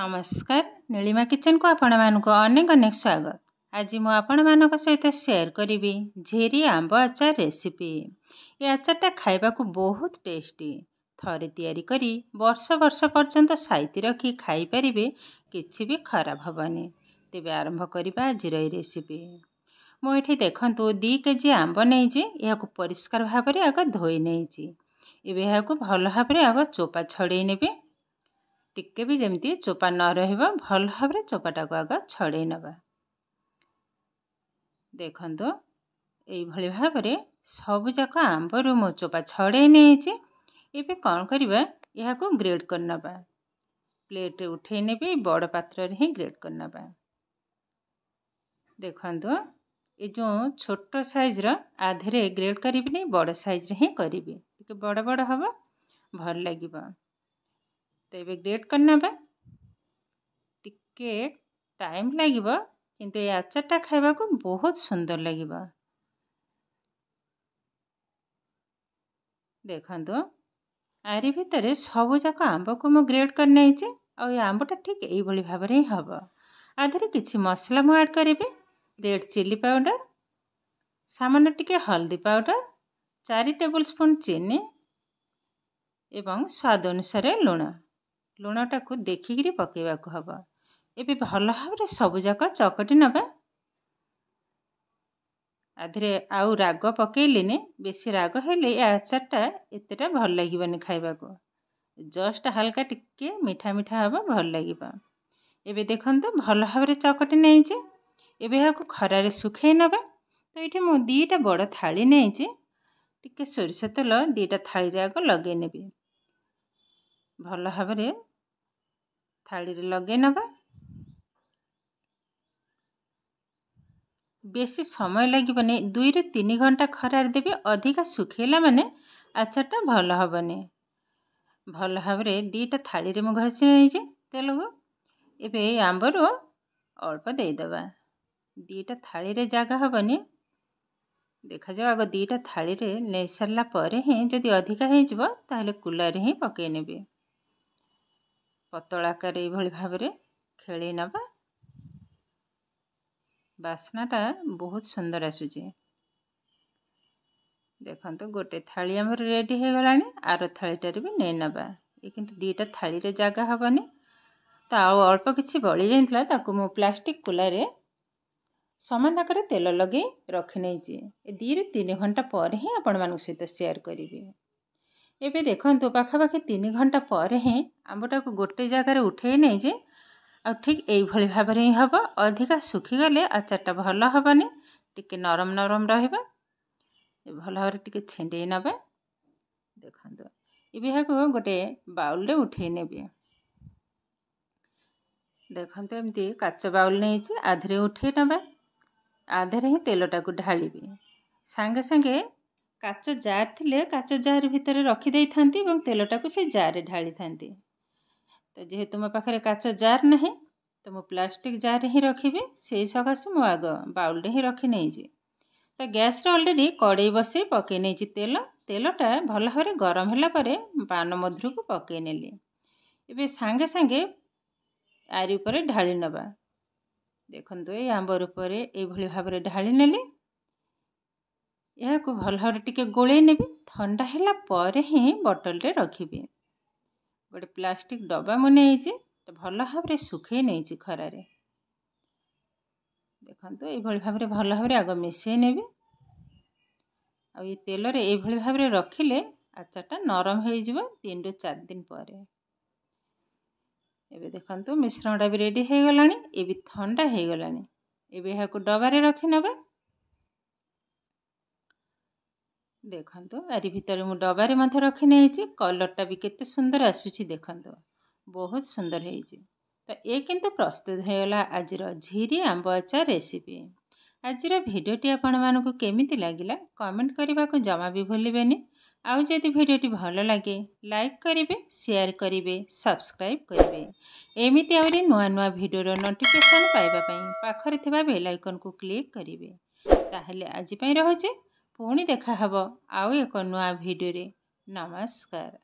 ନମସ୍କାର ନୀଳିମା କିଚେନ୍କୁ ଆପଣମାନଙ୍କୁ ଅନେକ ଅନେକ ସ୍ୱାଗତ ଆଜି ମୁଁ ଆପଣମାନଙ୍କ ସହିତ ସେୟାର କରିବି ଝେରି ଆମ୍ବ ଆଚାର ରେସିପି ଏ ଆଚାରଟା ଖାଇବାକୁ ବହୁତ ଟେଷ୍ଟି ଥରେ ତିଆରି କରି ବର୍ଷ ବର୍ଷ ପର୍ଯ୍ୟନ୍ତ ସାଇତି ରଖି ଖାଇପାରିବେ କିଛି ବି ଖରାପ ହେବନି ତେବେ ଆରମ୍ଭ କରିବା ଆଜିର ଏଇ ରେସିପି ମୁଁ ଏଠି ଦେଖନ୍ତୁ ଦୁଇ କେଜି ଆମ୍ବ ନେଇଛି ଏହାକୁ ପରିଷ୍କାର ଭାବରେ ଆଗ ଧୋଇ ନେଇଛି ଏବେ ଏହାକୁ ଭଲ ଭାବରେ ଆଗ ଚୋପା ଛଡ଼େଇ ନେବେ ଟିକେ ବି ଯେମିତି ଚୋପା ନ ରହିବ ଭଲ ଭାବରେ ଚୋପାଟାକୁ ଆଗ ଛଡ଼େଇ ନେବା ଦେଖନ୍ତୁ ଏଇଭଳି ଭାବରେ ସବୁଯାକ ଆମ୍ବରୁ ମୁଁ ଚୋପା ଛଡ଼େଇ ନେଇଛି ଏବେ କ'ଣ କରିବା ଏହାକୁ ଗ୍ରେଡ଼ କରିନେବା ପ୍ଲେଟ୍ରେ ଉଠେଇ ନେବି ବଡ଼ ପାତ୍ରରେ ହିଁ ଗ୍ରେଡ଼ କରିନେବା ଦେଖନ୍ତୁ ଏ ଯେଉଁ ଛୋଟ ସାଇଜ୍ର ଆଧିରେ ଗ୍ରେଡ଼୍ କରିବିନି ବଡ଼ ସାଇଜ୍ରେ ହିଁ କରିବି ଟିକେ ବଡ଼ ବଡ଼ ହେବ ଭଲ ଲାଗିବ ତେବେ ଗ୍ରେଟ୍ କରିନେବା ଟିକେ ଟାଇମ୍ ଲାଗିବ କିନ୍ତୁ ଏ ଆଚାରଟା ଖାଇବାକୁ ବହୁତ ସୁନ୍ଦର ଲାଗିବ ଦେଖନ୍ତୁ ଆରି ଭିତରେ ସବୁଯାକ ଆମ୍ବକୁ ମୁଁ ଗ୍ରେଟ୍ କରି ନେଇଛି ଆଉ ଏ ଆମ୍ବଟା ଠିକ୍ ଏଇଭଳି ଭାବରେ ହିଁ ହେବ ଆ ଦେହରେ କିଛି ମସଲା ମୁଁ ଆଡ଼୍ କରିବି ରେଡ଼୍ ଚିଲି ପାଉଡ଼ର ସାମାନ୍ୟ ଟିକେ ହଳଦୀ ପାଉଡ଼ର ଚାରି ଟେବୁଲ୍ ସ୍ପୁନ୍ ଚିନି ଏବଂ ସ୍ୱାଦ ଅନୁସାରେ ଲୁଣ ଲୁଣଟାକୁ ଦେଖିକିରି ପକାଇବାକୁ ହେବ ଏବେ ଭଲ ଭାବରେ ସବୁଯାକ ଚକଟି ନେବା ଆଧିରେ ଆଉ ରାଗ ପକାଇଲେନି ବେଶୀ ରାଗ ହେଲେ ଏ ଆଚାରଟା ଏତେଟା ଭଲ ଲାଗିବନି ଖାଇବାକୁ ଜଷ୍ଟ ହାଲକା ଟିକେ ମିଠା ମିଠା ହେବ ଭଲ ଲାଗିବ ଏବେ ଦେଖନ୍ତୁ ଭଲ ଭାବରେ ଚକଟି ନେଇଛି ଏବେ ଏହାକୁ ଖରାରେ ଶୁଖାଇ ନେବା ତ ଏଇଠି ମୁଁ ଦୁଇଟା ବଡ଼ ଥାଳି ନେଇଛି ଟିକେ ସୋରିଷ ତେଲ ଦୁଇଟା ଥାଳିରେ ଆଗ ଲଗାଇ ନେବି ଭଲ ଭାବରେ ଥାଳିରେ ଲଗାଇ ନେବା ବେଶୀ ସମୟ ଲାଗିବନି ଦୁଇରୁ ତିନି ଘଣ୍ଟା ଖରାରେ ଦେବେ ଅଧିକା ଶୁଖେଇଲା ମାନେ ଆଚାରଟା ଭଲ ହେବନି ଭଲ ଭାବରେ ଦୁଇଟା ଥାଳିରେ ମୁଁ ଘଷି ନେଇଛି ତେଲକୁ ଏବେ ଏଇ ଆମ୍ବରୁ ଅଳ୍ପ ଦେଇଦେବା ଦୁଇଟା ଥାଳିରେ ଜାଗା ହେବନି ଦେଖାଯାଉ ଆଗ ଦୁଇଟା ଥାଳିରେ ନେଇ ସାରିଲା ପରେ ହିଁ ଯଦି ଅଧିକା ହେଇଯିବ ତାହେଲେ କୁଲାରେ ହିଁ ପକାଇ ନେବେ ପତଳା ପତଳାକାର ଏଇଭଳି ଭାବରେ ଖେଳେଇ ନେବା ବାସ୍ନାଟା ବହୁତ ସୁନ୍ଦର ଆସୁଛି ଦେଖନ୍ତୁ ଗୋଟେ ଥାଳି ଆମର ରେଡ଼ି ହୋଇଗଲାଣି ଆର ଥାଳିଟାରେ ବି ନେଇନେବା ଏ କିନ୍ତୁ ଦୁଇଟା ଥାଳିରେ ଜାଗା ହେବନି ତ ଆଉ ଅଳ୍ପ କିଛି ବଳି ଯାଇଥିଲା ତାକୁ ମୁଁ ପ୍ଲାଷ୍ଟିକ୍ କୁଲାରେ ସମାନ ଆକାରରେ ତେଲ ଲଗାଇ ରଖିନେଇଛି ଏ ଦୁଇରୁ ତିନି ଘଣ୍ଟା ପରେ ହିଁ ଆପଣମାନଙ୍କ ସହିତ ସେୟାର କରିବି ଏବେ ଦେଖନ୍ତୁ ପାଖାପାଖି ତିନି ଘଣ୍ଟା ପରେ ହିଁ ଆମ୍ବଟାକୁ ଗୋଟେ ଜାଗାରେ ଉଠାଇ ନେଇଛି ଆଉ ଠିକ୍ ଏଇଭଳି ଭାବରେ ହିଁ ହେବ ଅଧିକା ଶୁଖିଗଲେ ଆଚାରଟା ଭଲ ହେବନି ଟିକେ ନରମ ନରମ ରହିବ ଭଲ ଭାବରେ ଟିକେ ଛିଣ୍ଡେଇ ନେବେ ଦେଖନ୍ତୁ ଏବେ ଏହାକୁ ଗୋଟେ ବାଉଲରେ ଉଠାଇ ନେବେ ଦେଖନ୍ତୁ ଏମିତି କାଚ ବାଉଲ ନେଇଛି ଆଧିରେ ଉଠାଇ ନେବେ ଆଧିରେ ହିଁ ତେଲଟାକୁ ଢାଳିବେ ସାଙ୍ଗେ ସାଙ୍ଗେ କାଚ ଜାର୍ ଥିଲେ କାଚ ଜାର୍ ଭିତରେ ରଖିଦେଇଥାନ୍ତି ଏବଂ ତେଲଟାକୁ ସେ ଜାର୍ରେ ଢାଳିଥାନ୍ତି ତ ଯେହେତୁ ମୋ ପାଖରେ କାଚ ଜାର୍ ନାହିଁ ତ ମୁଁ ପ୍ଲାଷ୍ଟିକ୍ ଜାର୍ରେ ହିଁ ରଖିବି ସେଇ ସକାଶେ ମୁଁ ଆଗ ବାଉଲ୍ରେ ହିଁ ରଖି ନେଇଛି ତ ଗ୍ୟାସ୍ରେ ଅଲରେଡ଼ି କଡ଼େଇ ବସେଇ ପକାଇ ନେଇଛି ତେଲ ତେଲଟା ଭଲ ଭାବରେ ଗରମ ହେଲା ପରେ ପାନ ମଧୁରକୁ ପକାଇ ନେଲି ଏବେ ସାଙ୍ଗେ ସାଙ୍ଗେ ଆରି ଉପରେ ଢାଳି ନେବା ଦେଖନ୍ତୁ ଏଇ ଆମ୍ବ ରୂପରେ ଏଇଭଳି ଭାବରେ ଢାଳି ନେଲି ଏହାକୁ ଭଲ ଭାବରେ ଟିକେ ଗୋଳେଇ ନେବି ଥଣ୍ଡା ହେଲା ପରେ ହିଁ ବଟଲ୍ରେ ରଖିବି ଗୋଟେ ପ୍ଲାଷ୍ଟିକ୍ ଡବା ମୁଁ ନେଇଛି ଭଲ ଭାବରେ ଶୁଖେଇ ନେଇଛି ଖରାରେ ଦେଖନ୍ତୁ ଏଇଭଳି ଭାବରେ ଭଲ ଭାବରେ ଆଗ ମିଶାଇ ନେବି ଆଉ ଏ ତେଲରେ ଏଇଭଳି ଭାବରେ ରଖିଲେ ଆଚାରଟା ନରମ ହେଇଯିବ ତିନିରୁ ଚାରି ଦିନ ପରେ ଏବେ ଦେଖନ୍ତୁ ମିଶ୍ରଣଟା ବି ରେଡ଼ି ହେଇଗଲାଣି ଏ ବି ଥଣ୍ଡା ହେଇଗଲାଣି ଏବେ ଏହାକୁ ଡବାରେ ରଖିନେବା ଦେଖନ୍ତୁ ଆରି ଭିତରେ ମୁଁ ଡବାରେ ମଧ୍ୟ ରଖିନେଇଛି କଲର୍ଟା ବି କେତେ ସୁନ୍ଦର ଆସୁଛି ଦେଖନ୍ତୁ ବହୁତ ସୁନ୍ଦର ହେଇଛି ତ ଏ କିନ୍ତୁ ପ୍ରସ୍ତୁତ ହୋଇଗଲା ଆଜିର ଝିରି ଆମ୍ବ ଆଚାର ରେସିପି ଆଜିର ଭିଡ଼ିଓଟି ଆପଣମାନଙ୍କୁ କେମିତି ଲାଗିଲା କମେଣ୍ଟ କରିବାକୁ ଜମା ବି ଭୁଲିବେନି ଆଉ ଯଦି ଭିଡ଼ିଓଟି ଭଲ ଲାଗେ ଲାଇକ୍ କରିବେ ସେୟାର କରିବେ ସବସ୍କ୍ରାଇବ୍ କରିବେ ଏମିତି ଆହୁରି ନୂଆ ନୂଆ ଭିଡ଼ିଓର ନୋଟିଫିକେସନ୍ ପାଇବା ପାଇଁ ପାଖରେ ଥିବା ବେଲ୍ ଆଇକନ୍କୁ କ୍ଲିକ୍ କରିବେ ତାହେଲେ ଆଜି ପାଇଁ ରହୁଛି ପୁଣି ଦେଖା ହେବ ଆଉ ଏକ ନୂଆ ଭିଡ଼ିଓରେ ନମସ୍କାର